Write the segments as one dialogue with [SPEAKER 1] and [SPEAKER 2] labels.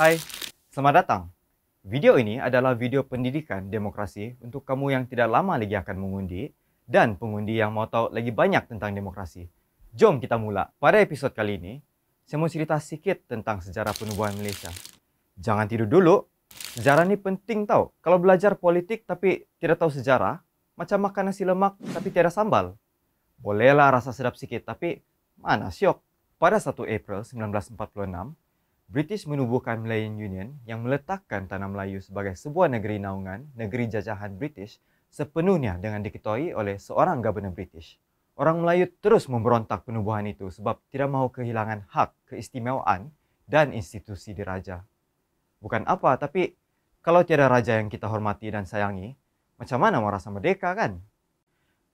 [SPEAKER 1] Hai, selamat datang. Video ini adalah video pendidikan demokrasi untuk kamu yang tidak lama lagi akan mengundi dan pengundi yang mau tahu lagi banyak tentang demokrasi. Jom kita mula. Pada episod kali ini, saya mau cerita sikit tentang sejarah penubuhan Malaysia. Jangan tidur dulu. Sejarah ini penting tau. Kalau belajar politik tapi tidak tahu sejarah, macam makan nasi lemak tapi tiada sambal. Bolehlah rasa sedap sikit tapi mana siok. Pada 1 April 1946, British menubuhkan Malayan Union yang meletakkan tanah Melayu sebagai sebuah negeri naungan, negeri jajahan British sepenuhnya dengan diketuai oleh seorang governor British. Orang Melayu terus memberontak penubuhan itu sebab tidak mahu kehilangan hak keistimewaan dan institusi diraja. Bukan apa, tapi kalau tiada raja yang kita hormati dan sayangi, macam mana mau rasa merdeka kan?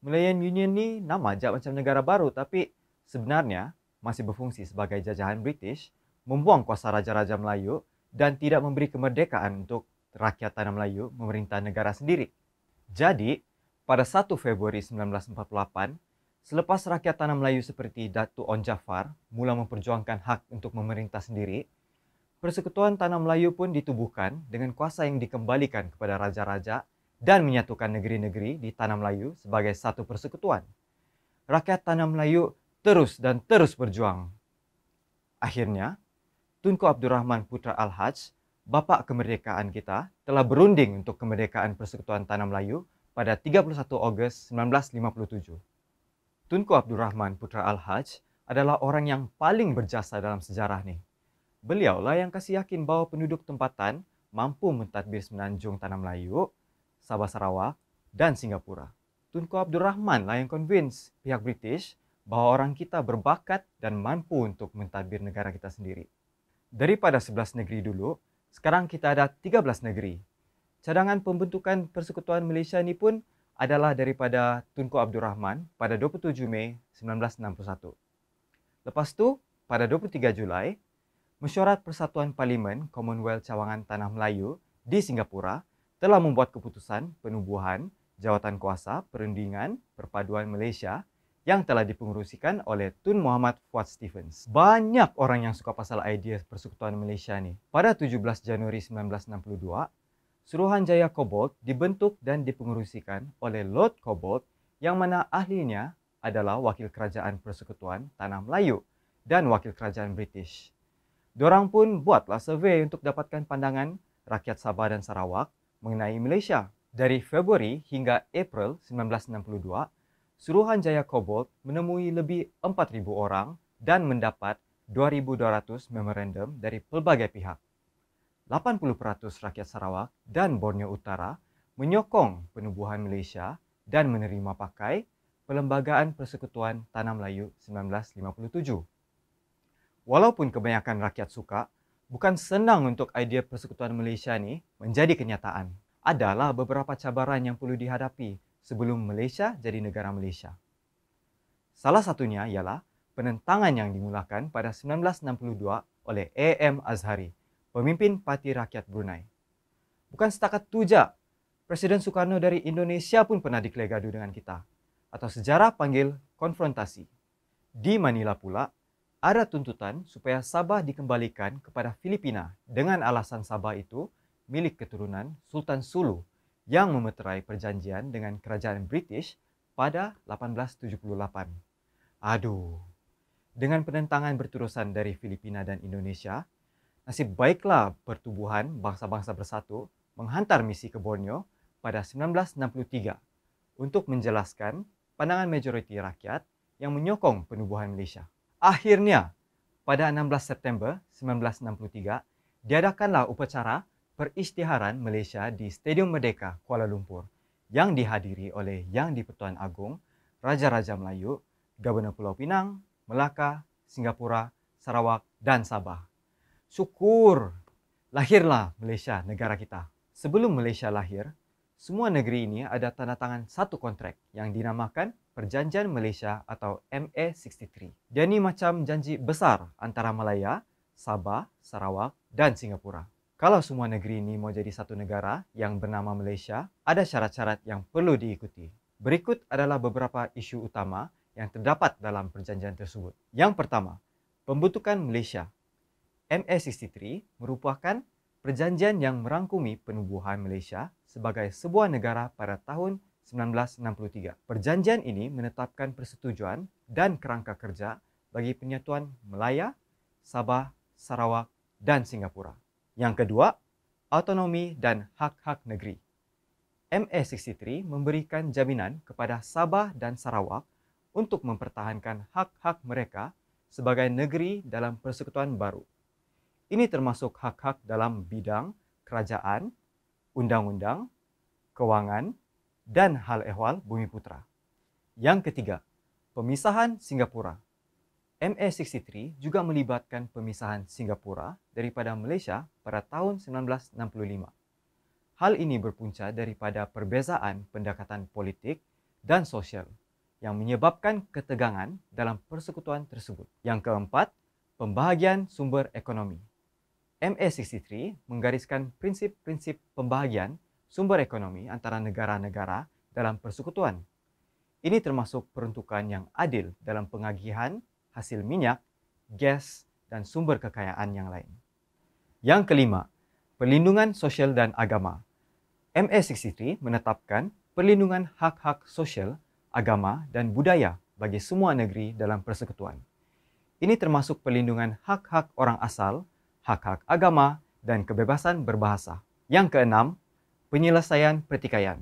[SPEAKER 1] Malayan Union ni nama aja macam negara baru tapi sebenarnya masih berfungsi sebagai jajahan British membuang kuasa raja-raja Melayu dan tidak memberi kemerdekaan untuk rakyat tanah Melayu memerintah negara sendiri. Jadi, pada 1 Februari 1948, selepas rakyat tanah Melayu seperti Datu On Jafar mula memperjuangkan hak untuk memerintah sendiri, Persekutuan Tanah Melayu pun ditubuhkan dengan kuasa yang dikembalikan kepada raja-raja dan menyatukan negeri-negeri di Tanah Melayu sebagai satu persekutuan. Rakyat Tanah Melayu terus dan terus berjuang. Akhirnya, Tunku Abdul Rahman Putra Al-Hajj, bapa kemerdekaan kita, telah berunding untuk kemerdekaan Persekutuan Tanah Melayu pada 31 Ogos 1957. Tunku Abdul Rahman Putra Al-Hajj adalah orang yang paling berjasa dalam sejarah ini. Beliaulah yang kasih yakin bahawa penduduk tempatan mampu mentadbir semenanjung Tanah Melayu, Sabah Sarawak dan Singapura. Tunku Abdul Rahman lah yang convince pihak British bahawa orang kita berbakat dan mampu untuk mentadbir negara kita sendiri. Daripada 11 negeri dulu, sekarang kita ada 13 negeri. Cadangan pembentukan Persekutuan Malaysia ini pun adalah daripada Tunku Abdul Rahman pada 27 Mei 1961. Lepas tu, pada 23 Julai, Mesyuarat Persatuan Parlimen Commonwealth Cawangan Tanah Melayu di Singapura telah membuat keputusan penubuhan jawatan kuasa perundingan perpaduan Malaysia yang telah dipengerusikan oleh Tun Muhammad Fuad Stevens. Banyak orang yang suka pasal idea Persekutuan Malaysia ni. Pada 17 Januari 1962, Suruhanjaya Cobalt dibentuk dan dipengerusikan oleh Lord Cobalt yang mana ahlinya adalah Wakil Kerajaan Persekutuan Tanah Melayu dan Wakil Kerajaan British. Diorang pun buatlah survei untuk dapatkan pandangan rakyat Sabah dan Sarawak mengenai Malaysia. Dari Februari hingga April 1962, Suruhanjaya Cobalt menemui lebih 4,000 orang dan mendapat 2,200 memorandum dari pelbagai pihak. 80% rakyat Sarawak dan Borneo Utara menyokong penubuhan Malaysia dan menerima pakai Perlembagaan Persekutuan Tanah Melayu 1957. Walaupun kebanyakan rakyat suka, bukan senang untuk idea Persekutuan Malaysia ini menjadi kenyataan. Adalah beberapa cabaran yang perlu dihadapi sebelum Malaysia jadi negara Malaysia. Salah satunya ialah penentangan yang dimulakan pada 1962 oleh A.M. Azhari, pemimpin Parti Rakyat Brunei. Bukan setakat tuja, Presiden Soekarno dari Indonesia pun pernah dikelegadu dengan kita atau sejarah panggil konfrontasi. Di Manila pula, ada tuntutan supaya Sabah dikembalikan kepada Filipina dengan alasan Sabah itu milik keturunan Sultan Sulu yang memeterai perjanjian dengan kerajaan British pada 1878. Aduh. Dengan penentangan berterusan dari Filipina dan Indonesia, nasib baiklah pertubuhan bangsa-bangsa bersatu menghantar misi ke Borneo pada 1963 untuk menjelaskan pandangan majoriti rakyat yang menyokong penubuhan Malaysia. Akhirnya, pada 16 September 1963, diadakanlah upacara perisytiharan Malaysia di Stadium Merdeka Kuala Lumpur yang dihadiri oleh Yang di-Pertuan Agong, Raja-Raja Melayu, Gubernur Pulau Pinang, Melaka, Singapura, Sarawak dan Sabah. Syukur lahirlah Malaysia negara kita. Sebelum Malaysia lahir, semua negeri ini ada tanda tangan satu kontrak yang dinamakan Perjanjian Malaysia atau MA63. Dia ni macam janji besar antara Malaya, Sabah, Sarawak dan Singapura. Kalau semua negeri ini mau jadi satu negara yang bernama Malaysia, ada syarat-syarat yang perlu diikuti. Berikut adalah beberapa isu utama yang terdapat dalam perjanjian tersebut. Yang pertama, pembentukan Malaysia. MS63 merupakan perjanjian yang merangkumi penubuhan Malaysia sebagai sebuah negara pada tahun 1963. Perjanjian ini menetapkan persetujuan dan kerangka kerja bagi penyatuan Melaya, Sabah, Sarawak dan Singapura. Yang kedua, autonomi dan hak-hak negeri. MA63 memberikan jaminan kepada Sabah dan Sarawak untuk mempertahankan hak-hak mereka sebagai negeri dalam persekutuan baru. Ini termasuk hak-hak dalam bidang kerajaan, undang-undang, kewangan dan hal ehwal bumi putra. Yang ketiga, pemisahan Singapura ma 63 juga melibatkan pemisahan Singapura daripada Malaysia pada tahun 1965. Hal ini berpunca daripada perbezaan pendekatan politik dan sosial yang menyebabkan ketegangan dalam persekutuan tersebut. Yang keempat, pembahagian sumber ekonomi. ma 63 menggariskan prinsip-prinsip pembahagian sumber ekonomi antara negara-negara dalam persekutuan. Ini termasuk peruntukan yang adil dalam pengagihan hasil minyak, gas dan sumber kekayaan yang lain. Yang kelima, perlindungan sosial dan agama. MA63 menetapkan perlindungan hak-hak sosial, agama dan budaya bagi semua negeri dalam persekutuan. Ini termasuk perlindungan hak-hak orang asal, hak-hak agama dan kebebasan berbahasa. Yang keenam, penyelesaian pertikaian.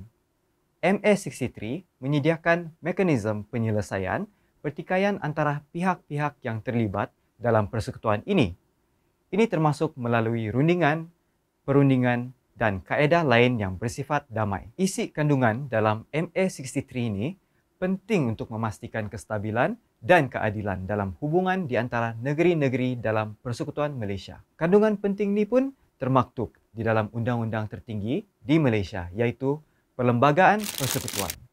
[SPEAKER 1] MA63 menyediakan mekanisme penyelesaian pertikaian antara pihak-pihak yang terlibat dalam persekutuan ini. Ini termasuk melalui rundingan, perundingan dan kaedah lain yang bersifat damai. Isi kandungan dalam MA63 ini penting untuk memastikan kestabilan dan keadilan dalam hubungan di antara negeri-negeri dalam persekutuan Malaysia. Kandungan penting ini pun termaktub di dalam undang-undang tertinggi di Malaysia iaitu Perlembagaan Persekutuan.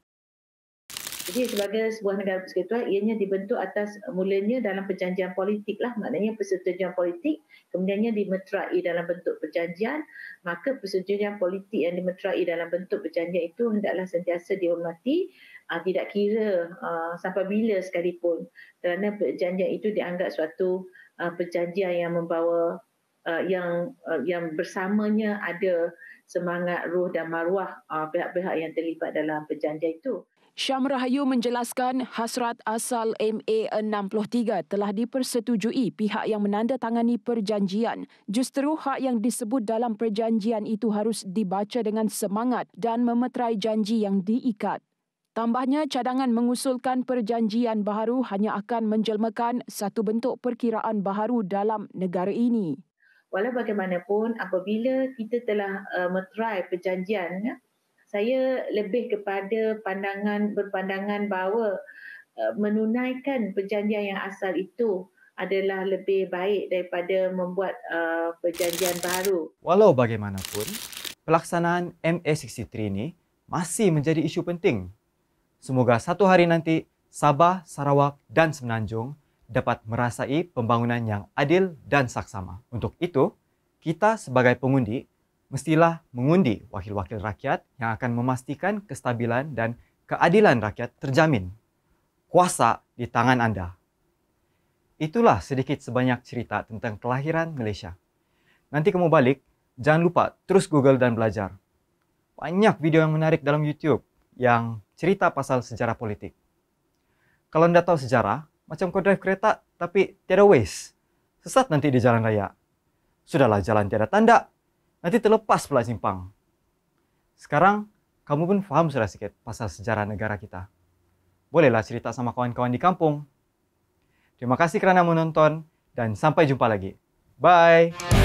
[SPEAKER 1] Jadi sebagai sebuah negara persekutuan, ianya dibentuk atas mulanya dalam perjanjian politik lah, maknanya persetujuan politik, kemudiannya dimeterai dalam bentuk perjanjian, maka persetujuan politik yang dimeterai dalam bentuk perjanjian itu hendaklah sentiasa dihormati, ah, tidak kira ah, sampai bila sekalipun kerana perjanjian itu dianggap suatu ah, perjanjian yang membawa yang yang bersamanya ada semangat ruh dan maruah ah, pihak-pihak yang terlibat dalam perjanjian itu. Syam Rahayu menjelaskan hasrat asal MA63 telah dipersetujui pihak yang menandatangani perjanjian. Justeru hak yang disebut dalam perjanjian itu harus dibaca dengan semangat dan memeterai janji yang diikat. Tambahnya, cadangan mengusulkan perjanjian baharu hanya akan menjelmakan satu bentuk perkiraan baharu dalam negara ini walau bagaimanapun apabila kita telah uh, eh, meterai perjanjian ya, saya lebih kepada pandangan berpandangan bahawa uh, menunaikan perjanjian yang asal itu adalah lebih baik daripada membuat uh, perjanjian baru walau bagaimanapun pelaksanaan MA63 ini masih menjadi isu penting semoga satu hari nanti Sabah, Sarawak dan Semenanjung dapat merasai pembangunan yang adil dan saksama. Untuk itu, kita sebagai pengundi mestilah mengundi wakil-wakil rakyat yang akan memastikan kestabilan dan keadilan rakyat terjamin. Kuasa di tangan anda. Itulah sedikit sebanyak cerita tentang kelahiran Malaysia. Nanti kamu balik, jangan lupa terus Google dan belajar. Banyak video yang menarik dalam YouTube yang cerita pasal sejarah politik. Kalau anda tahu sejarah, macam kau drive kereta tapi tiada waste. Sesat nanti di jalan raya. Sudahlah jalan tiada tanda. Nanti terlepas pula simpang. Sekarang, kamu pun faham sudah sikit pasal sejarah negara kita. Bolehlah cerita sama kawan-kawan di kampung. Terima kasih kerana menonton dan sampai jumpa lagi. Bye!